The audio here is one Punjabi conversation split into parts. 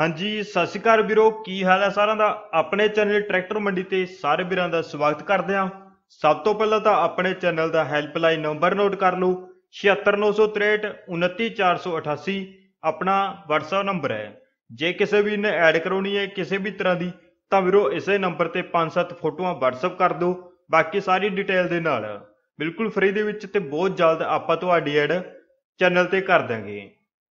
ਹਾਂਜੀ ਸਤਿ ਸ਼੍ਰੀ ਅਕਾਲ ਵੀਰੋ ਕੀ ਹਾਲ ਹੈ ਸਾਰਿਆਂ ਦਾ ਆਪਣੇ ਚੈਨਲ ਟਰੈਕਟਰ ਮੰਡੀ ਤੇ ਸਾਰੇ ਵੀਰਾਂ ਦਾ ਸਵਾਗਤ ਕਰਦੇ ਆਂ ਸਭ ਤੋਂ ਪਹਿਲਾਂ ਤਾਂ ਆਪਣੇ ਚੈਨਲ ਦਾ ਹੈਲਪਲਾਈਨ ਨੰਬਰ ਨੋਟ ਕਰ ਲਓ 7693629488 ਆਪਣਾ WhatsApp ਨੰਬਰ ਹੈ ਜੇ ਕਿਸੇ ਵੀ ਨੇ ਐਡ ਕਰਾਉਣੀ ਹੈ ਕਿਸੇ ਵੀ ਤਰ੍ਹਾਂ ਦੀ ਤਾਂ ਵੀਰੋ ਇਸੇ ਨੰਬਰ ਤੇ 5-7 ਫੋਟੋਆਂ WhatsApp ਕਰ ਦਿਓ ਬਾਕੀ ਸਾਰੀ ਡਿਟੇਲ ਦੇ ਨਾਲ ਬਿਲਕੁਲ ਫ੍ਰੀ ਦੇ ਵਿੱਚ ਤੇ ਬਹੁਤ ਜਲਦ ਆਪਾਂ ਤੁਹਾਡੀ ਐਡ ਚੈਨਲ ਤੇ ਕਰ ਦਾਂਗੇ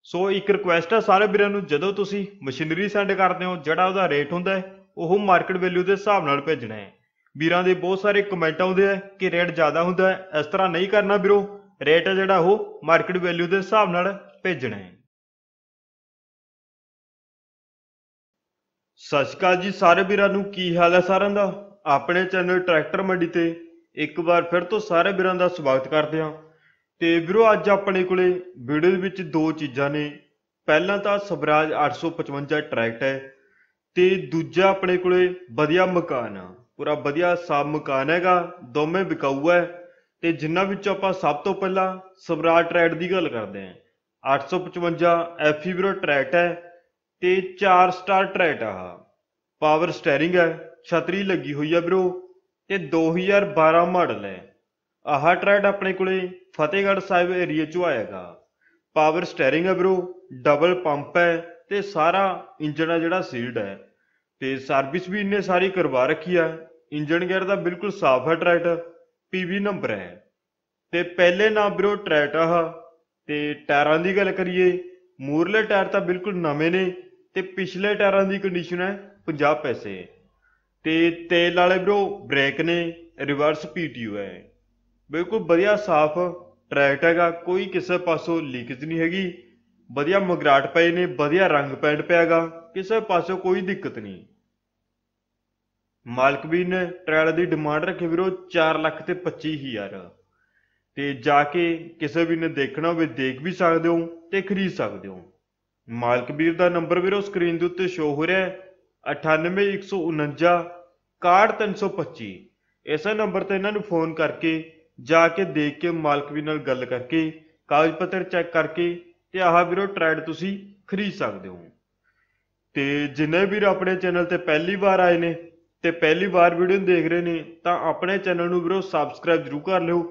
ਸੋ ਇੱਕ ਰਿਕੁਐਸਟ ਹੈ ਸਾਰੇ ਵੀਰਾਂ ਨੂੰ ਜਦੋਂ ਤੁਸੀਂ ਮਸ਼ੀਨਰੀ ਸੈਂਡ ਕਰਦੇ ਹੋ ਜਿਹੜਾ ਉਹਦਾ ਰੇਟ ਹੁੰਦਾ ਹੈ ਉਹ ਮਾਰਕੀਟ ਵੈਲਿਊ ਦੇ ਹਿਸਾਬ ਨਾਲ ਭੇਜਣਾ ਹੈ ਵੀਰਾਂ ਦੇ ਬਹੁਤ ਸਾਰੇ ਕਮੈਂਟ ਆਉਂਦੇ ਆ ਕਿ ਰੇਟ ਜ਼ਿਆਦਾ ਹੁੰਦਾ ਹੈ ਇਸ ਤਰ੍ਹਾਂ ਨਹੀਂ ਕਰਨਾ ਵੀਰੋ ਰੇਟ ਹੈ ਜਿਹੜਾ ਉਹ ਮਾਰਕੀਟ ਵੈਲਿਊ ਦੇ ਹਿਸਾਬ ਨਾਲ ਭੇਜਣਾ ਹੈ ਸਤਿ ਸ਼੍ਰੀ ਅਕਾਲ ਜੀ ਸਾਰੇ ਵੀਰਾਂ ਨੂੰ ਕੀ ਹਾਲ ਹੈ ਸਾਰਿਆਂ ਦਾ ਆਪਣੇ ਚੈਨਲ ਟਰੈਕਟਰ ਮੰਡੀ ਤੇ ਇੱਕ ਵਾਰ ਫਿਰ ਤੋਂ ਸਾਰੇ ਵੀਰਾਂ ਦਾ ਸਵਾਗਤ ਕਰਦੇ ਹਾਂ ਤੇ ਵੀਰੋ ਅੱਜ ਆਪਣੇ ਕੋਲੇ ਵੀਡੀਓ ਦੇ ਵਿੱਚ ਦੋ ਚੀਜ਼ਾਂ ਨੇ ਪਹਿਲਾਂ ਤਾਂ ਸਵਰਾਜ 855 ਟਰੈਕਟ ਹੈ ਤੇ ਦੂਜਾ ਆਪਣੇ ਕੋਲੇ ਵਧੀਆ ਮਕਾਨ ਆ ਪੂਰਾ ਵਧੀਆ ਸਾਬ ਮਕਾਨ ਹੈਗਾ ਦੋਵੇਂ ਵਿਕਾਊ ਹੈ ਤੇ ਜਿੰਨਾ ਵਿੱਚ ਆਪਾਂ ਸਭ ਤੋਂ ਪਹਿਲਾਂ ਸਵਰਾਜ ਟਰੈਕਟ ਦੀ ਗੱਲ ਕਰਦੇ ਆਂ 855 ਐਫ ਵੀਰੋ ਟਰੈਕਟ ਹੈ ਤੇ 4 ਸਟਾਰ ਟਰੈਕਟ ਆ ਪਾਵਰ ਸਟੀering ਹੈ ਛਤਰੀ ਲੱਗੀ ਹੋਈ ਆ ਵੀਰੋ ਤੇ 2012 ਮਾਡਲ ਹੈ ਆਹ ਟਰੈਡ ਆਪਣੇ ਕੋਲੇ ਫਤਿਹਗੜ੍ਹ ਸਾਹਿਬ ਏਰੀਆ ਚੋਂ ਆਏਗਾ ਪਾਵਰ ਸਟੀਅਰਿੰਗ ਹੈ ਬ్రో ਡਬਲ ਪੰਪ ਹੈ ਤੇ ਸਾਰਾ ਇੰਜਨ ਆ ਜਿਹੜਾ ਸੀਲਡ ਹੈ ਤੇ ਸਰਵਿਸ ਵੀ ਇੰਨੇ ਸਾਰੀ ਕਰਵਾ ਰੱਖੀ ਆ ਇੰਜਨ ਗੇਅਰ ਦਾ ਬਿਲਕੁਲ ਸਾਫ਼ ਹੈ ਟਰੈਟ ਪੀਵੀ ਨੰਬਰ ਹੈ ਤੇ ਪਹਿਲੇ ਨਾ ਬ్రో ਟਰੈਟ ਆ ਤੇ ਟਾਇਰਾਂ ਦੀ ਗੱਲ ਕਰੀਏ ਮੂਰਲੇ ਟਾਇਰ ਤਾਂ ਬਿਲਕੁਲ ਨਵੇਂ ਨੇ ਤੇ ਪਿਛਲੇ ਟਾਇਰਾਂ ਦੀ ਕੰਡੀਸ਼ਨ ਹੈ 50 ਪੈਸੇ ਤੇ ਤੇਲ ਵਾਲੇ ਬ్రో ਬ੍ਰੇਕ ਨੇ ਰਿਵਰਸ ਪੀਟੀਓ ਹੈ ਬਿਲਕੁਲ ਵਧੀਆ ਸਾਫ਼ ਟਰੈਕ ਹੈਗਾ ਕੋਈ ਕਿਸੇ ਪਾਸੋਂ ਲੀਕੇਜ ਨਹੀਂ ਹੈਗੀ ਵਧੀਆ ਮਗਰਾਟ ਪਏ ਨੇ ਵਧੀਆ ਰੰਗ ਪੈਂਟ ਪਿਆਗਾ ਕਿਸੇ ਪਾਸੋਂ ਕੋਈ ਦਿੱਕਤ ਨਹੀਂ ਮਾਲਕ ਵੀ ਨੇ ਟਰੈਲ ਦੀ ਡਿਮਾਂਡ ਰੱਖੀ ਵੀਰੋ 4 ਲੱਖ ਤੇ 25000 ਤੇ ਜਾ ਕੇ ਕਿਸੇ ਵੀ ਨੇ ਦੇਖਣਾ ਹੋਵੇ ਦੇਖ ਵੀ ਸਕਦੇ ਹੋ ਤੇ ਖਰੀਦ ਸਕਦੇ ਹੋ ਮਾਲਕ ਵੀਰ ਦਾ ਨੰਬਰ ਵੀਰੋ ਸਕਰੀਨ ਦੇ ਉੱਤੇ ਸ਼ੋ ਹੋ ਰਿਹਾ ਹੈ 98149 61325 ਇਸੇ ਨੰਬਰ ਤੇ ਇਹਨਾਂ ਨੂੰ ਫੋਨ ਕਰਕੇ ਜਾ ਕੇ ਦੇਖ ਕੇ ਮਾਲਕ ਵੀ ਨਾਲ ਗੱਲ ਕਰਕੇ ਕਾਗਜ਼ ਪੱਤਰ ਚੈੱਕ ਕਰਕੇ ਤੇ ਆਹ ਵੀਰੋ ਟ੍ਰੈਡ ਤੁਸੀਂ ਖਰੀਦ ਸਕਦੇ ਹੋ ਤੇ ਜਿੰਨੇ ਵੀਰ ਆਪਣੇ ਚੈਨਲ ਤੇ ਪਹਿਲੀ ਵਾਰ ਆਏ ਨੇ ਤੇ ਪਹਿਲੀ ਵਾਰ ਵੀਡੀਓ ਦੇਖ ਰਹੇ ਨੇ ਤਾਂ ਆਪਣੇ ਚੈਨਲ ਨੂੰ ਵੀਰੋ ਸਬਸਕ੍ਰਾਈਬ ਜ਼ਰੂਰ ਕਰ ਲਿਓ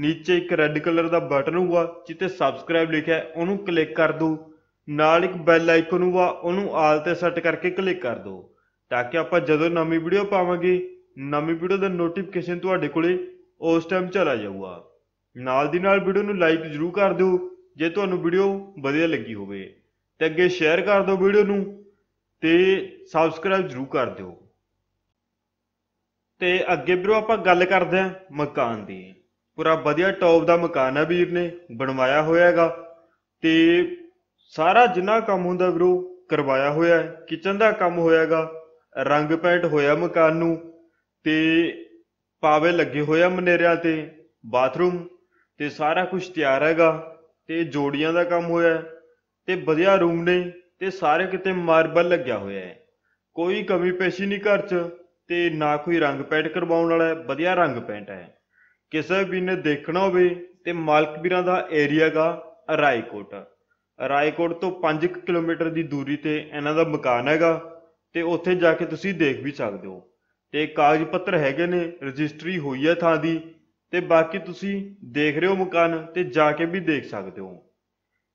ਨੀਚੇ ਇੱਕ ਰੈੱਡ ਕਲਰ ਦਾ ਬਟਨ ਹੋਊਗਾ ਜਿੱਤੇ ਸਬਸਕ੍ਰਾਈਬ ਲਿਖਿਆ ਉਹਨੂੰ ਕਲਿੱਕ ਕਰ ਦਿਓ ਨਾਲ ਇੱਕ ਬੈਲ ਆਈਕਨ ਹੋਊਗਾ ਉਹਨੂੰ ਆਲ ਤੇ ਸੈੱਟ ਕਰਕੇ ਕਲਿੱਕ ਕਰ ਦਿਓ ਤਾਂ ਕਿ ਆਪਾਂ ਜਦੋਂ ਨਵੀਂ ਵੀਡੀਓ ਪਾਵਾਂਗੇ ਨਵੀਂ ਵੀਡੀਓ ਦਾ ਨੋਟੀਫਿਕੇਸ਼ਨ ਤੁਹਾਡੇ ਕੋਲੇ ਉਸ ਟਾਈਮ ਚਲਾ ਜਾਊਗਾ ਨਾਲ ਦੀ ਨਾਲ ਵੀਡੀਓ ਨੂੰ ਲਾਈਕ ਜ਼ਰੂਰ ਕਰ ਦਿਓ ਜੇ ਤੁਹਾਨੂੰ ਵੀਡੀਓ ਵਧੀਆ ਲੱਗੀ ਹੋਵੇ ਤੇ ਅੱਗੇ ਸ਼ੇਅਰ ਕਰ ਦਿਓ ਵੀਡੀਓ ਨੂੰ ਤੇ ਸਬਸਕ੍ਰਾਈਬ ਜ਼ਰੂਰ ਕਰ ਦਿਓ ਤੇ ਅੱਗੇ ਵੀਰੋ ਆਪਾਂ ਗੱਲ ਕਰਦੇ ਆ ਮਕਾਨ ਦੀ ਪੂਰਾ ਵਧੀਆ ਟੌਪ ਦਾ ਮਕਾਨ ਆ ਵੀਰ ਨੇ ਬਣਵਾਇਆ ਹੋਇਆ ਹੈਗਾ ਤੇ ਸਾਰਾ ਜਿੰਨਾ ਕੰਮ ਹੁੰਦਾ ਵੀਰੋ ਕਰਵਾਇਆ ਹੋਇਆ ਹੈ ਕਿਚਨ ਦਾ ਕੰਮ ਹੋਇਆਗਾ ਰੰਗ ਪੈਂਟ ਹੋਇਆ ਮਕਾਨ ਨੂੰ ਤੇ ਪਾਵੇ ਲੱਗੇ ਹੋਇਆ ਮਨੇਰਿਆਂ ਤੇ ਬਾਥਰੂਮ ਤੇ ਸਾਰਾ ਕੁਝ ਤਿਆਰ ਹੈਗਾ ਤੇ ਜੋੜੀਆਂ ਦਾ ਕੰਮ ਹੋਇਆ ਤੇ ਵਧੀਆ ਰੂਮ ਨੇ ਤੇ ਸਾਰੇ ਕਿਤੇ ਮਾਰਬਲ ਲੱਗਿਆ ਹੋਇਆ ਹੈ ਕੋਈ ਕਮੀ ਪੇਸ਼ੀ ਨਹੀਂ ਘਰ 'ਚ ਤੇ ਨਾ ਕੋਈ ਰੰਗ ਪੈਂਟ ਕਰਵਾਉਣ ਵਾਲਾ ਵਧੀਆ ਰੰਗ ਪੈਂਟ ਹੈ ਕਿਸੇ ਵੀ ਨੇ ਦੇਖਣਾ ਹੋਵੇ ਤੇ ਮਾਲਕ ਵੀਰਾਂ ਦਾ ਏਰੀਆ ਹੈਗਾ ਰਾਏਕੋਟ ਰਾਏਕੋਟ ਤੋਂ 5 ਕਿਲੋਮੀਟਰ ਦੀ ਦੂਰੀ ਤੇ ਇਹਨਾਂ ਦਾ ਮਕਾਨ ਹੈਗਾ ਤੇ ਉੱਥੇ ਜਾ ਕੇ ਤੁਸੀਂ ਦੇਖ ਵੀ ਸਕਦੇ ਹੋ ਤੇ ਕਾਗਜ਼ ਪੱਤਰ ਹੈਗੇ ਨੇ ਰਜਿਸਟਰੀ ਹੋਈ ਹੈ ਥਾਂ ਦੀ ਤੇ ਬਾਕੀ ਤੁਸੀਂ ਦੇਖ ਰਹੇ ਹੋ ਮਕਾਨ ਤੇ ਜਾ ਕੇ ਵੀ ਦੇਖ ਸਕਦੇ ਹੋ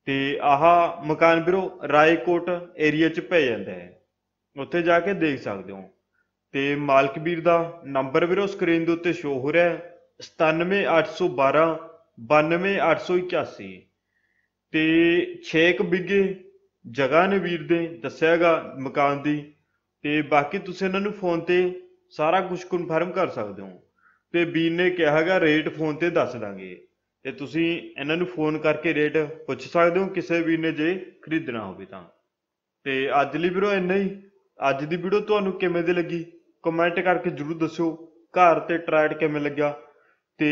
ਤੇ ਆਹ ਮਕਾਨ ਵੀਰੋ ਰਾਏਕੋਟ ਏਰੀਆ 'ਚ ਪੈ ਜਾਂਦਾ ਹੈ ਉੱਥੇ ਜਾ ਕੇ ਦੇਖ ਸਕਦੇ ਹੋ ਤੇ ਮਾਲਕ ਵੀਰ ਦਾ ਨੰਬਰ ਵੀਰੋ ਸਕਰੀਨ ਦੇ ਉੱਤੇ ਸ਼ੋ ਹੋ ਰਿਹਾ ਹੈ 97812 92881 ਤੇ 6 ਬਿੱਗੇ ਜਗ੍ਹਾ ਨੇ ਵੀਰ ਦੇ ਦੱਸਿਆਗਾ ਮਕਾਨ ਦੀ ਤੇ ਬਾਕੀ ਤੁਸੀਂ ਇਹਨਾਂ ਨੂੰ ਫੋਨ ਤੇ ਸਾਰਾ ਕੁਝ ਕਨਫਰਮ ਕਰ ਸਕਦੇ ਹੋ ਤੇ ਵੀ ਨੇ ਕਿਹਾਗਾ ਰੇਟ ਫੋਨ ਤੇ ਦੱਸ ਦਾਂਗੇ ਤੇ ਤੁਸੀਂ ਇਹਨਾਂ ਨੂੰ ਫੋਨ ਕਰਕੇ ਰੇਟ ਪੁੱਛ ਸਕਦੇ ਹੋ ਕਿਸੇ ਵੀਰ ਨੇ ਜੇ ਖਰੀਦਣਾ ਹੋਵੇ ਤਾਂ ਤੇ ਅੱਜ ਲਈ ਵੀਰੋ ਇੰਨਾ ਹੀ ਅੱਜ ਦੀ ਵੀਡੀਓ ਤੁਹਾਨੂੰ ਕਿਵੇਂ ਦੀ ਲੱਗੀ ਕਮੈਂਟ ਕਰਕੇ ਜਰੂਰ ਦੱਸਿਓ ਘਰ ਤੇ ਟ੍ਰੈਡ ਕਿਵੇਂ ਲੱਗਿਆ ਤੇ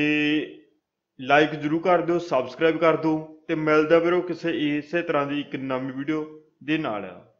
ਲਾਈਕ ਜਰੂਰ ਕਰ ਦਿਓ ਸਬਸਕ੍ਰਾਈਬ ਕਰ ਦਿਓ ਤੇ ਮਿਲਦਾ ਵੀਰੋ ਕਿਸੇ ਇਸੇ ਤਰ੍ਹਾਂ ਦੀ ਇੱਕ ਨਵੀਂ ਵੀਡੀਓ ਦੇ ਨਾਲ